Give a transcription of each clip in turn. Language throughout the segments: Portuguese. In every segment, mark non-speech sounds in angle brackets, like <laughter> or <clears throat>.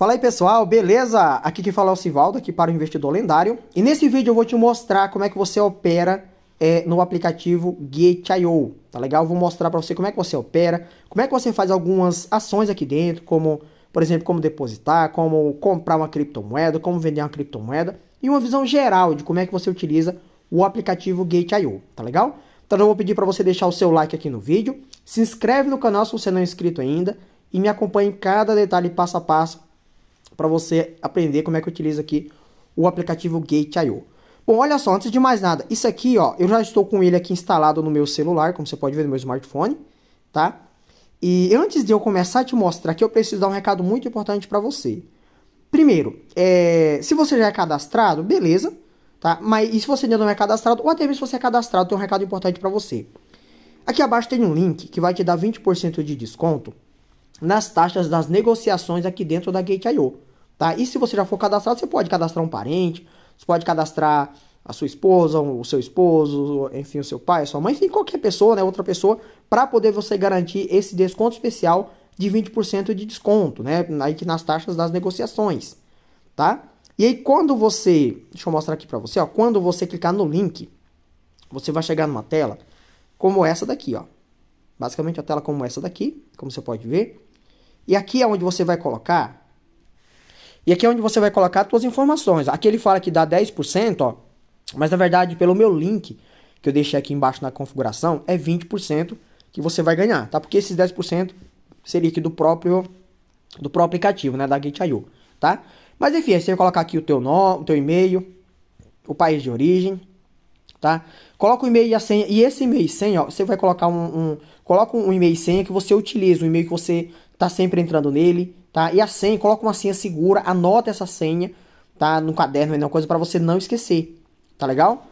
Fala aí pessoal, beleza? Aqui que fala é o Sivaldo, aqui para o Investidor Lendário. E nesse vídeo eu vou te mostrar como é que você opera é, no aplicativo Gate.io, tá legal? Eu vou mostrar para você como é que você opera, como é que você faz algumas ações aqui dentro, como, por exemplo, como depositar, como comprar uma criptomoeda, como vender uma criptomoeda e uma visão geral de como é que você utiliza o aplicativo Gate.io, tá legal? Então eu vou pedir para você deixar o seu like aqui no vídeo, se inscreve no canal se você não é inscrito ainda e me acompanhe em cada detalhe passo a passo para você aprender como é que utiliza aqui o aplicativo Gate.io. Bom, olha só, antes de mais nada, isso aqui, ó, eu já estou com ele aqui instalado no meu celular, como você pode ver no meu smartphone, tá? E antes de eu começar a te mostrar aqui, eu preciso dar um recado muito importante para você. Primeiro, é, se você já é cadastrado, beleza, tá? Mas e se você ainda não é cadastrado, ou até mesmo se você é cadastrado, tem um recado importante para você. Aqui abaixo tem um link que vai te dar 20% de desconto nas taxas das negociações aqui dentro da Gate.io. Tá? E se você já for cadastrado, você pode cadastrar um parente, você pode cadastrar a sua esposa, o seu esposo, enfim, o seu pai, a sua mãe, enfim, qualquer pessoa, né, outra pessoa, para poder você garantir esse desconto especial de 20% de desconto, né, aí que nas taxas das negociações, tá? E aí quando você, deixa eu mostrar aqui para você, ó, quando você clicar no link, você vai chegar numa tela como essa daqui, ó. Basicamente a tela como essa daqui, como você pode ver. E aqui é onde você vai colocar e aqui é onde você vai colocar suas informações. Aqui ele fala que dá 10%, ó, mas na verdade, pelo meu link que eu deixei aqui embaixo na configuração, é 20% que você vai ganhar, tá? Porque esses 10% seria aqui do próprio do próprio aplicativo, né, da Gate.io, tá? Mas enfim, aí você vai colocar aqui o teu nome, o teu e-mail, o país de origem, tá? Coloca o e-mail e a senha. E esse e-mail e senha, ó, você vai colocar um, um coloca um e-mail e senha que você utiliza, um e-mail que você tá sempre entrando nele, tá? E a senha, coloca uma senha segura, anota essa senha, tá? No caderno, é uma coisa para você não esquecer, tá legal?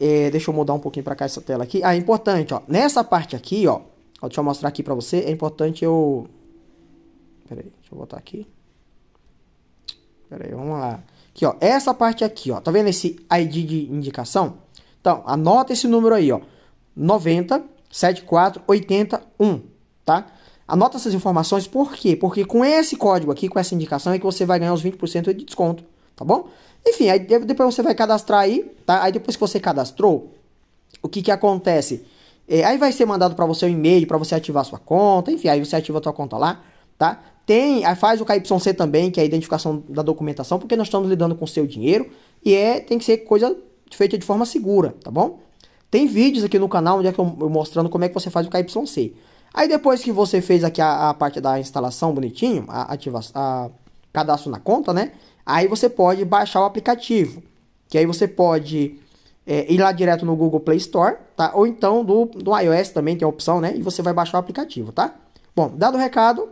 É, deixa eu mudar um pouquinho para cá essa tela aqui. Ah, é importante, ó. Nessa parte aqui, ó. ó deixa eu mostrar aqui para você. É importante eu... Pera aí, deixa eu botar aqui. Pera aí, vamos lá. Aqui, ó. Essa parte aqui, ó. Tá vendo esse ID de indicação? Então, anota esse número aí, ó. 90 74 81, tá? Anota essas informações, por quê? Porque com esse código aqui, com essa indicação, é que você vai ganhar os 20% de desconto, tá bom? Enfim, aí depois você vai cadastrar aí, tá? Aí depois que você cadastrou, o que que acontece? É, aí vai ser mandado para você um e-mail para você ativar sua conta, enfim, aí você ativa a sua conta lá, tá? Tem, aí faz o KYC também, que é a identificação da documentação, porque nós estamos lidando com o seu dinheiro e é, tem que ser coisa feita de forma segura, tá bom? Tem vídeos aqui no canal onde é que eu, eu mostrando como é que você faz o KYC. Aí depois que você fez aqui a, a parte da instalação bonitinho, a, ativa, a cadastro na conta, né? Aí você pode baixar o aplicativo, que aí você pode é, ir lá direto no Google Play Store, tá? Ou então do, do iOS também tem a opção, né? E você vai baixar o aplicativo, tá? Bom, dado o recado,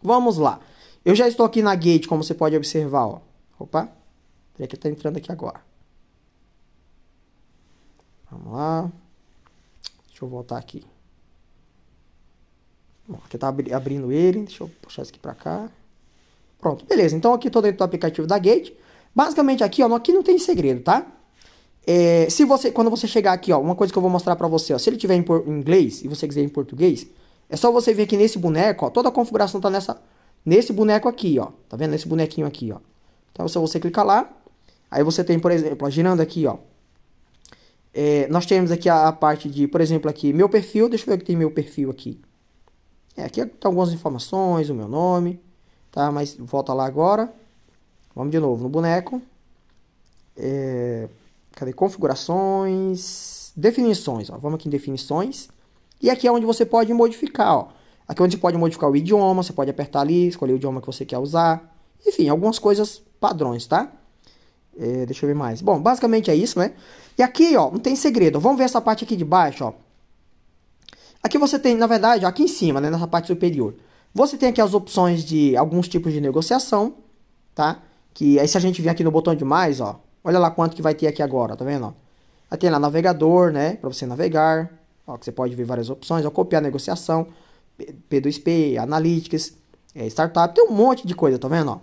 vamos lá. Eu já estou aqui na gate, como você pode observar, ó. Opa, peraí que tá entrando aqui agora. Vamos lá. Deixa eu voltar aqui. Bom, aqui tá abrindo ele, deixa eu puxar isso aqui pra cá. Pronto, beleza. Então aqui tô dentro do aplicativo da Gate. Basicamente aqui, ó, aqui não tem segredo, tá? É, se você, quando você chegar aqui, ó, uma coisa que eu vou mostrar pra você, ó, se ele tiver em, em inglês e você quiser em português, é só você vir aqui nesse boneco, ó, toda a configuração tá nessa, nesse boneco aqui, ó, tá vendo? Nesse bonequinho aqui, ó. Então, se você clicar lá, aí você tem, por exemplo, ó, girando aqui, ó, é, nós temos aqui a, a, parte de, por exemplo, aqui, meu perfil, deixa eu ver que tem meu perfil aqui. É, aqui estão tá algumas informações, o meu nome, tá? Mas volta lá agora. Vamos de novo no boneco. É, cadê? Configurações, definições, ó. Vamos aqui em definições. E aqui é onde você pode modificar, ó. Aqui é onde você pode modificar o idioma, você pode apertar ali, escolher o idioma que você quer usar. Enfim, algumas coisas padrões, tá? É, deixa eu ver mais. Bom, basicamente é isso, né? E aqui, ó, não tem segredo. Vamos ver essa parte aqui de baixo, ó. Aqui você tem, na verdade, aqui em cima, né, nessa parte superior, você tem aqui as opções de alguns tipos de negociação, tá? Que aí se a gente vir aqui no botão de mais, ó, olha lá quanto que vai ter aqui agora, tá vendo? Aí tem lá navegador, né, para você navegar, ó, que você pode ver várias opções, ó, copiar negociação, P2P, Analytics, é, Startup, tem um monte de coisa, tá vendo? Ó?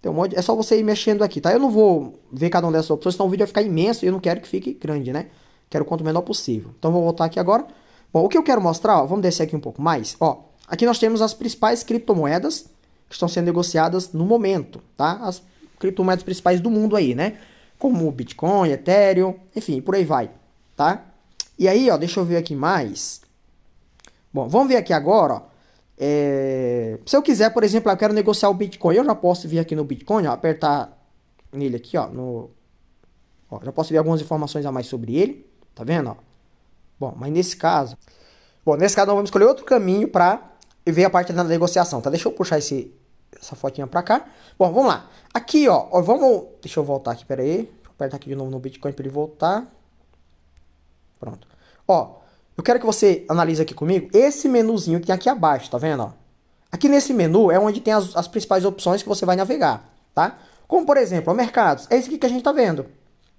Tem um monte, é só você ir mexendo aqui, tá? Eu não vou ver cada uma dessas opções, senão o vídeo vai ficar imenso e eu não quero que fique grande, né? Quero o quanto menor possível. Então vou voltar aqui agora. Bom, o que eu quero mostrar, ó, vamos descer aqui um pouco mais, ó. Aqui nós temos as principais criptomoedas que estão sendo negociadas no momento, tá? As criptomoedas principais do mundo aí, né? Como Bitcoin, Ethereum, enfim, por aí vai, tá? E aí, ó, deixa eu ver aqui mais. Bom, vamos ver aqui agora, ó. É... Se eu quiser, por exemplo, eu quero negociar o Bitcoin, eu já posso vir aqui no Bitcoin, ó, apertar nele aqui, ó, no... Ó, já posso ver algumas informações a mais sobre ele, tá vendo, ó? Bom, mas nesse caso, bom, nesse caso nós vamos escolher outro caminho para ver a parte da negociação, tá? Deixa eu puxar esse essa fotinha para cá. Bom, vamos lá. Aqui, ó, ó, vamos, deixa eu voltar aqui, pera aí. Vou apertar aqui de novo no Bitcoin para ele voltar. Pronto. Ó, eu quero que você analise aqui comigo esse menuzinho que tem aqui abaixo, tá vendo, ó? Aqui nesse menu é onde tem as, as principais opções que você vai navegar, tá? Como, por exemplo, o mercados. É isso aqui que a gente tá vendo.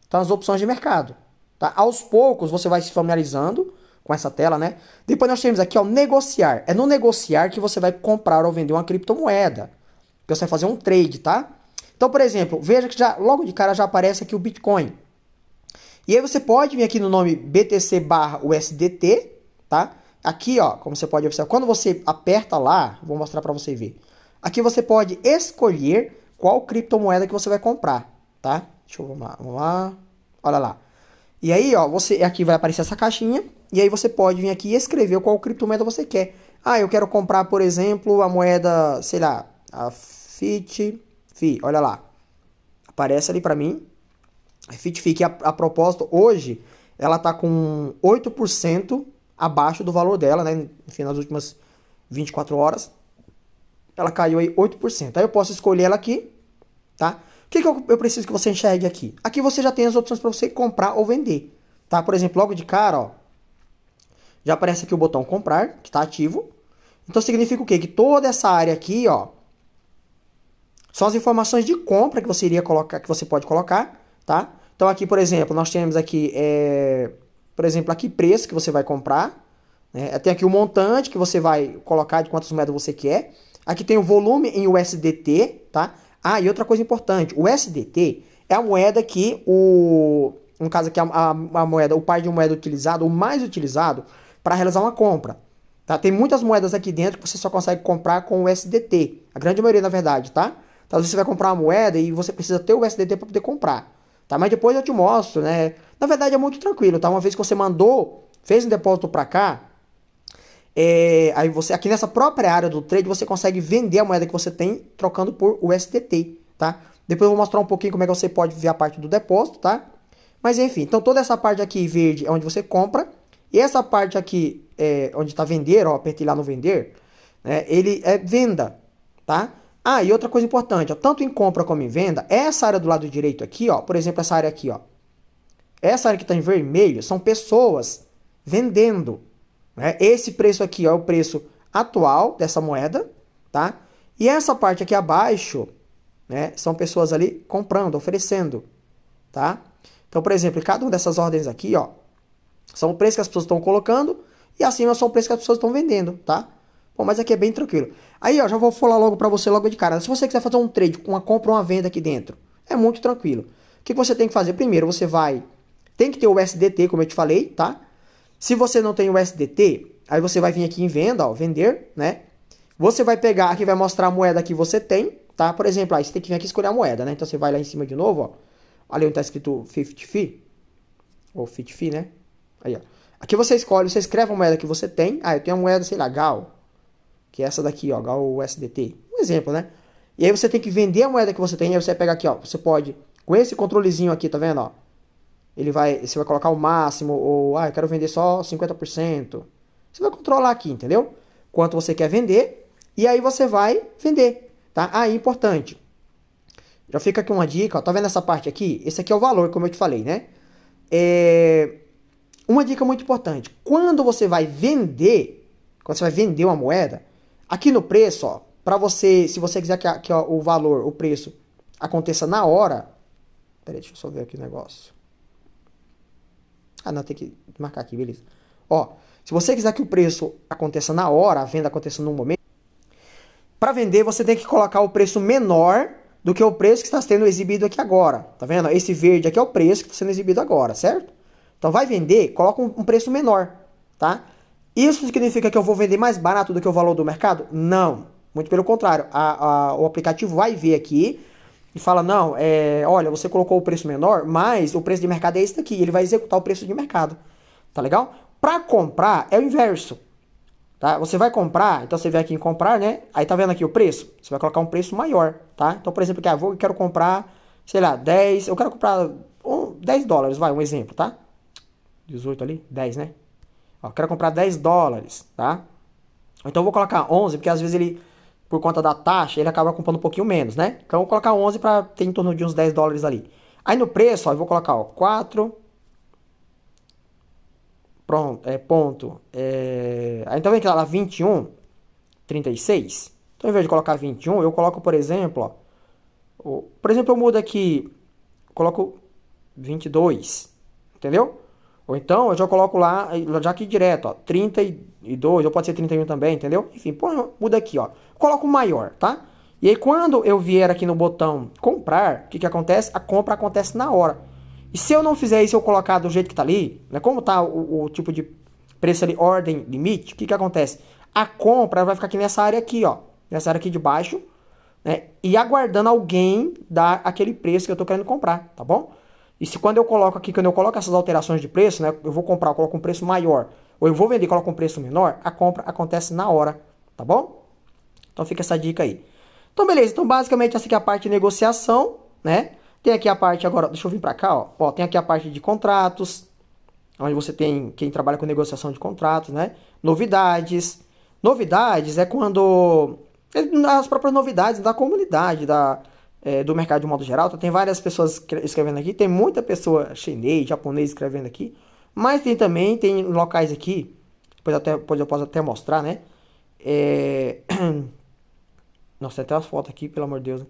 Então, tá as opções de mercado. Tá? Aos poucos você vai se familiarizando com essa tela, né? Depois nós temos aqui, ó, negociar. É no negociar que você vai comprar ou vender uma criptomoeda. Que você vai fazer um trade, tá? Então, por exemplo, veja que já logo de cara já aparece aqui o Bitcoin. E aí você pode vir aqui no nome BTC barra USDT, tá? Aqui, ó, como você pode observar, quando você aperta lá, vou mostrar para você ver. Aqui você pode escolher qual criptomoeda que você vai comprar, tá? Deixa eu, vamos lá, vamos lá. Olha lá. E aí, ó, você aqui vai aparecer essa caixinha e aí você pode vir aqui e escrever qual criptomoeda você quer. Ah, eu quero comprar, por exemplo, a moeda, sei lá, a FIT, FI, olha lá. Aparece ali para mim. A é FIT, FI, que a, a proposta hoje, ela tá com 8% abaixo do valor dela, né? Enfim, nas últimas 24 horas. Ela caiu aí 8%. Aí eu posso escolher ela aqui, tá? O que, que eu, eu, preciso que você enxergue aqui? Aqui você já tem as opções para você comprar ou vender. Tá? Por exemplo, logo de cara, ó, já aparece aqui o botão comprar, que está ativo. Então significa o quê? Que toda essa área aqui, ó, são as informações de compra que você iria colocar, que você pode colocar, tá? Então aqui, por exemplo, nós temos aqui, é, por exemplo, aqui preço que você vai comprar. Né? É, tem aqui o montante que você vai colocar de quantas moedas você quer. Aqui tem o volume em USDT, tá? Ah, e outra coisa importante, o SDT é a moeda que o no caso aqui a, a, a moeda, o pai de moeda utilizado, o mais utilizado para realizar uma compra. Tá? Tem muitas moedas aqui dentro que você só consegue comprar com o SDT. A grande maioria, na verdade, tá? Então, você vai comprar uma moeda e você precisa ter o SDT para poder comprar. Tá? Mas depois eu te mostro, né? Na verdade é muito tranquilo, tá? Uma vez que você mandou, fez um depósito para cá, é, aí você aqui nessa própria área do trade você consegue vender a moeda que você tem trocando por USDT, tá? Depois eu vou mostrar um pouquinho como é que você pode ver a parte do depósito, tá? Mas enfim, então toda essa parte aqui verde é onde você compra e essa parte aqui é, onde está vender, ó, apertei lá no vender, né? Ele é venda, tá? Ah, e outra coisa importante, ó, tanto em compra como em venda, essa área do lado direito aqui, ó, por exemplo, essa área aqui, ó, essa área que está em vermelho são pessoas vendendo, né? Esse preço aqui é o preço atual dessa moeda, tá? E essa parte aqui abaixo, né, são pessoas ali comprando, oferecendo, tá? Então, por exemplo, cada uma dessas ordens aqui, ó, são o preço que as pessoas estão colocando e acima são o preço que as pessoas estão vendendo, tá? Bom, mas aqui é bem tranquilo. Aí, ó, já vou falar logo para você logo de cara. Se você quiser fazer um trade com uma compra ou uma venda aqui dentro, é muito tranquilo. O que você tem que fazer? Primeiro, você vai tem que ter o USDT, como eu te falei, tá? Se você não tem o SDT, aí você vai vir aqui em venda, ó, vender, né? Você vai pegar, aqui vai mostrar a moeda que você tem, tá? Por exemplo, aí você tem que vir aqui escolher a moeda, né? Então você vai lá em cima de novo, ó. Ali onde tá escrito 50 fee, ou 50 fee, né? Aí, ó. Aqui você escolhe, você escreve a moeda que você tem. Ah, eu tenho a moeda, sei lá, GAL, que é essa daqui, ó, GAL USDT. Um exemplo, né? E aí você tem que vender a moeda que você tem, aí você pega aqui, ó, você pode, com esse controlezinho aqui, tá vendo, ó? ele vai, você vai colocar o máximo, ou ah, eu quero vender só 50%. Você vai controlar aqui, entendeu? Quanto você quer vender, e aí você vai vender, tá? Aí, ah, importante. Já fica aqui uma dica, ó, tá vendo essa parte aqui? Esse aqui é o valor, como eu te falei, né? É... Uma dica muito importante. Quando você vai vender, quando você vai vender uma moeda, aqui no preço, ó, para você, se você quiser que, que ó, o valor, o preço aconteça na hora, peraí, deixa eu só ver aqui o negócio. Ah, não, tem que marcar aqui, beleza. Ó, se você quiser que o preço aconteça na hora, a venda aconteça no momento, para vender você tem que colocar o preço menor do que o preço que está sendo exibido aqui agora. Tá vendo? Esse verde aqui é o preço que está sendo exibido agora, certo? Então vai vender, coloca um, preço menor, tá? Isso significa que eu vou vender mais barato do que o valor do mercado? Não. Muito pelo contrário, a, a, o aplicativo vai ver aqui e fala: não, é, olha, você colocou o preço menor, mas o preço de mercado é esse daqui. Ele vai executar o preço de mercado. Tá legal? Para comprar é o inverso. Tá? Você vai comprar, então você vem aqui em comprar, né? Aí tá vendo aqui o preço? Você vai colocar um preço maior, tá? Então, por exemplo, aqui, ah, vou, eu quero comprar, sei lá, 10, eu quero comprar um, 10 dólares, vai, um exemplo, tá? 18 ali, 10, né? Ó, quero comprar 10 dólares, tá? Então eu vou colocar 11, porque às vezes ele por conta da taxa, ele acaba comprando um pouquinho menos, né? Então vou colocar 11 para ter em torno de uns 10 dólares ali. Aí no preço, ó, eu vou colocar ó, 4 pronto, é, ponto. É... Aí então vem que lá 21 36. Então, ao invés de colocar 21, eu coloco, por exemplo, ó, por exemplo, eu mudo aqui, coloco 22, entendeu? Ou então eu já coloco lá, já aqui direto, ó, 32, ou pode ser 31 também, entendeu? Enfim, pô, muda aqui, ó coloco o maior, tá? E aí quando eu vier aqui no botão comprar, o que, que acontece? A compra acontece na hora. E se eu não fizer isso, eu colocar do jeito que tá ali, né? Como tá o, o tipo de preço ali, ordem, limite, o que, que acontece? A compra vai ficar aqui nessa área aqui, ó. Nessa área aqui de baixo, né? E aguardando alguém dar aquele preço que eu tô querendo comprar, tá bom? E se quando eu coloco aqui, quando eu coloco essas alterações de preço, né? Eu vou comprar, eu coloco um preço maior, ou eu vou vender, coloco um preço menor, a compra acontece na hora, tá bom? Então fica essa dica aí. Então beleza, então basicamente essa aqui é a parte de negociação, né? Tem aqui a parte agora, deixa eu vir para cá, ó. ó. Tem aqui a parte de contratos, onde você tem quem trabalha com negociação de contratos, né? Novidades. Novidades é quando é, as próprias novidades da comunidade, da, é, do mercado de modo geral. Então, tem várias pessoas escrevendo aqui, tem muita pessoa chinês, japonês escrevendo aqui, mas tem também tem locais aqui, depois, até, depois eu posso até mostrar, né? É... <clears throat> Nossa, tem até umas fotos aqui, pelo amor de Deus. Né?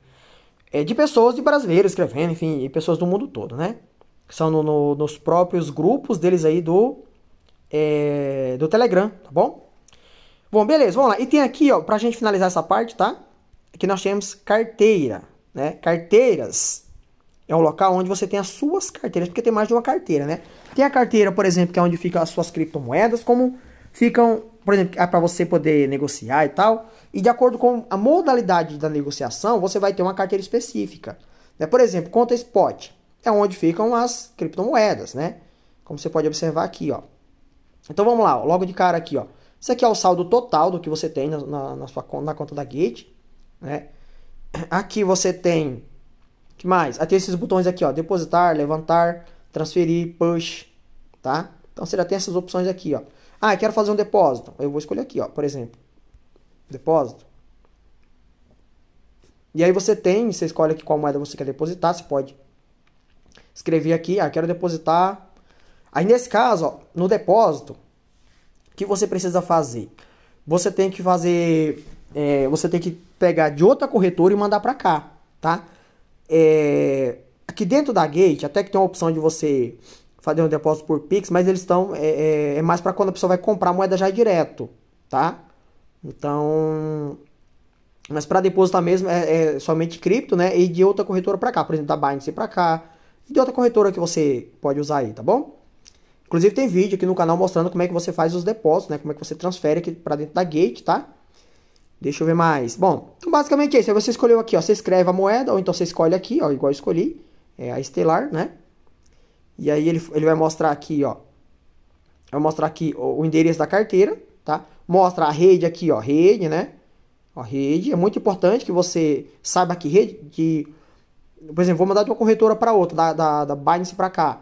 É, de pessoas, de brasileiros escrevendo, enfim, e pessoas do mundo todo, né? São no, no, nos próprios grupos deles aí do, é, do Telegram, tá bom? Bom, beleza, vamos lá. E tem aqui, ó, pra gente finalizar essa parte, tá? Aqui nós temos carteira, né? Carteiras é um local onde você tem as suas carteiras, porque tem mais de uma carteira, né? Tem a carteira, por exemplo, que é onde ficam as suas criptomoedas, como ficam, por exemplo, é para você poder negociar e tal. E de acordo com a modalidade da negociação, você vai ter uma carteira específica. Né? Por exemplo, conta spot é onde ficam as criptomoedas, né? Como você pode observar aqui, ó. Então vamos lá, ó, logo de cara aqui, ó. Isso aqui é o saldo total do que você tem na, na, na sua conta, na conta da Gate, né? Aqui você tem que mais? Aqui esses botões aqui, ó, depositar, levantar, transferir, push, tá? Então você já tem essas opções aqui, ó. Ah, quero fazer um depósito. Eu vou escolher aqui, ó, por exemplo. Depósito. E aí você tem, você escolhe aqui qual moeda você quer depositar, você pode escrever aqui, ah, quero depositar. Aí nesse caso, ó, no depósito, o que você precisa fazer? Você tem que fazer, é, você tem que pegar de outra corretora e mandar para cá, tá? É, aqui dentro da Gate, até que tem uma opção de você fazer um depósito por Pix, mas eles estão. É, é, é, mais para quando a pessoa vai comprar a moeda já direto, tá? Então. Mas para depositar mesmo é, é, somente cripto, né? E de outra corretora para cá, por exemplo, da Binance para cá. E de outra corretora que você pode usar aí, tá bom? Inclusive tem vídeo aqui no canal mostrando como é que você faz os depósitos, né? Como é que você transfere aqui para dentro da Gate, tá? Deixa eu ver mais. Bom, então basicamente é isso. Aí você escolheu aqui, ó. Você escreve a moeda, ou então você escolhe aqui, ó, igual eu escolhi. É a Estelar, né? E aí ele, ele vai mostrar aqui, ó. Vai mostrar aqui o, o endereço da carteira, tá? Mostra a rede aqui, ó, rede, né? Ó, rede. É muito importante que você saiba que rede, que... Por exemplo, vou mandar de uma corretora para outra, da, da, da Binance para cá.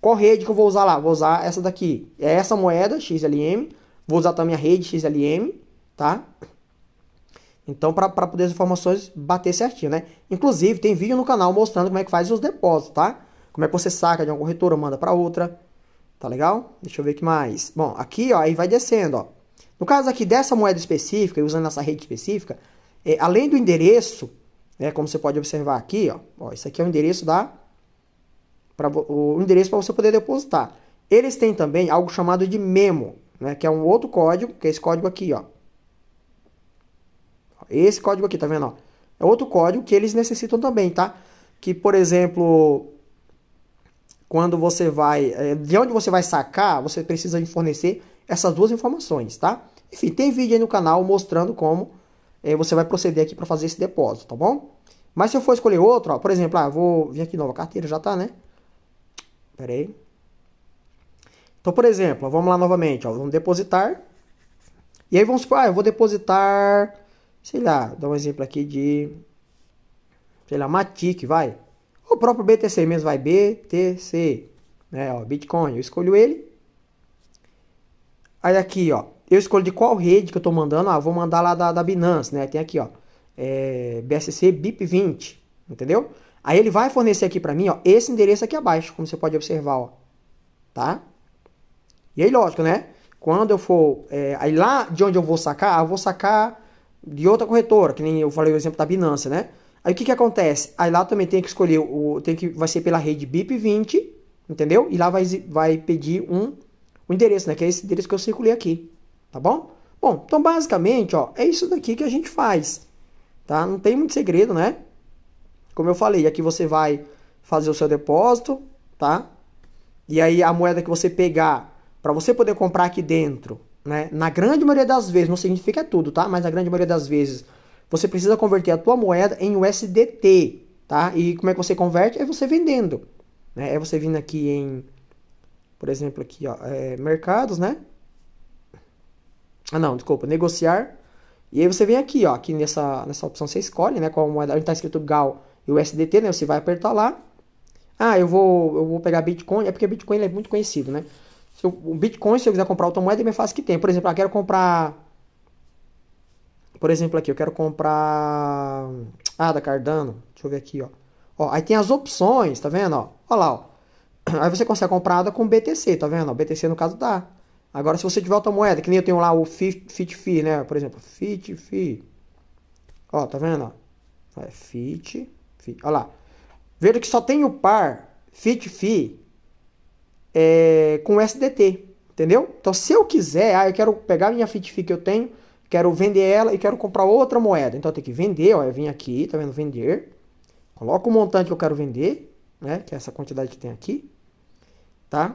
Qual rede que eu vou usar lá? Vou usar essa daqui. É essa moeda, XLM. Vou usar também a rede XLM, tá? Então, para poder as informações bater certinho, né? Inclusive, tem vídeo no canal mostrando como é que faz os depósitos, tá? Como é que você saca de uma corretora, manda para outra. Tá legal? Deixa eu ver que mais. Bom, aqui, ó, aí vai descendo, ó. No caso aqui dessa moeda específica, e usando essa rede específica, é, além do endereço, né, como você pode observar aqui, ó, ó isso aqui é o endereço da para o endereço para você poder depositar. Eles têm também algo chamado de memo, né, que é um outro código, que é esse código aqui, ó. Esse código aqui, tá vendo, ó? É outro código que eles necessitam também, tá? Que, por exemplo, quando você vai. Eh, de onde você vai sacar, você precisa de fornecer essas duas informações, tá? Enfim, tem vídeo aí no canal mostrando como eh, você vai proceder aqui para fazer esse depósito, tá bom? Mas se eu for escolher outro, ó, por exemplo, ah, vou vir aqui nova carteira, já tá, né? Pera aí. Então, por exemplo, vamos lá novamente, ó, vamos depositar. E aí vamos para, ah, eu vou depositar, sei lá, dar um exemplo aqui de, sei lá, Matic, vai. O próprio BTC mesmo vai BTC, né, ó, Bitcoin, eu escolho ele. Aí aqui, ó, eu escolho de qual rede que eu tô mandando, a ah, vou mandar lá da, da Binance, né, tem aqui, ó, é, BSC BIP20, entendeu? Aí ele vai fornecer aqui para mim, ó, esse endereço aqui abaixo, como você pode observar, ó, tá? E aí, lógico, né, quando eu for, é, aí lá de onde eu vou sacar, eu vou sacar de outra corretora, que nem eu falei o exemplo da Binance, né? Aí o que, que acontece? Aí lá também tem que escolher o. Tem que, vai ser pela rede BIP20, entendeu? E lá vai, vai pedir um, um endereço, né? Que é esse endereço que eu circulei aqui. Tá bom? Bom, então basicamente, ó, é isso daqui que a gente faz. Tá? Não tem muito segredo, né? Como eu falei, aqui você vai fazer o seu depósito, tá? E aí a moeda que você pegar para você poder comprar aqui dentro, né? Na grande maioria das vezes, não significa tudo, tá? Mas na grande maioria das vezes você precisa converter a tua moeda em USDT, tá? E como é que você converte? É você vendendo, né? É você vindo aqui em, por exemplo, aqui, ó, é, mercados, né? Ah, não, desculpa, negociar. E aí você vem aqui, ó, aqui nessa, nessa opção você escolhe, né, qual moeda, onde tá escrito GAL e USDT, né? Você vai apertar lá. Ah, eu vou, eu vou pegar Bitcoin, é porque Bitcoin é muito conhecido, né? Se eu, o Bitcoin, se eu quiser comprar outra moeda, é bem fácil que tem. Por exemplo, eu ah, quero comprar por exemplo, aqui eu quero comprar. Ah, da Cardano. Deixa eu ver aqui, ó. ó aí tem as opções, tá vendo? Ó, ó lá, ó. <clears throat> Aí você consegue comprar ADA com BTC, tá vendo? Ó, BTC no caso dá. Agora, se você tiver outra moeda, que nem eu tenho lá o fit FitFi, né? Por exemplo, FitFi. Ó, tá vendo? Ó, é Fit. Fi. Ó lá. Veja que só tem o par FitFi é, com SDT, entendeu? Então, se eu quiser, ah, eu quero pegar minha FitFi que eu tenho quero vender ela e quero comprar outra moeda. Então eu tenho que vender, ó, eu vim aqui, tá vendo? Vender. Coloco o montante que eu quero vender, né? Que é essa quantidade que tem aqui, tá?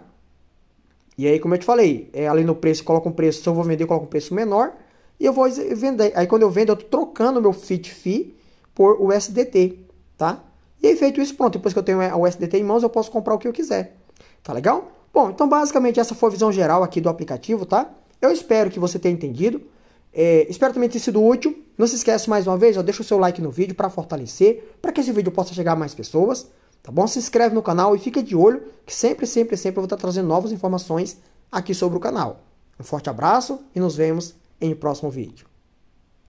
E aí, como eu te falei, é, ali no preço, coloca um preço, se eu vou vender, eu coloco um preço menor e eu vou vender. Aí quando eu vendo, eu tô trocando meu FIT FI por USDT, tá? E aí, feito isso, pronto, depois que eu tenho a é, USDT em mãos, eu posso comprar o que eu quiser. Tá legal? Bom, então basicamente essa foi a visão geral aqui do aplicativo, tá? Eu espero que você tenha entendido. É, espero também ter sido útil. Não se esquece mais uma vez, ó, deixa o seu like no vídeo para fortalecer, para que esse vídeo possa chegar a mais pessoas, tá bom? Se inscreve no canal e fica de olho, que sempre, sempre, sempre eu vou estar trazendo novas informações aqui sobre o canal. Um forte abraço e nos vemos em um próximo vídeo.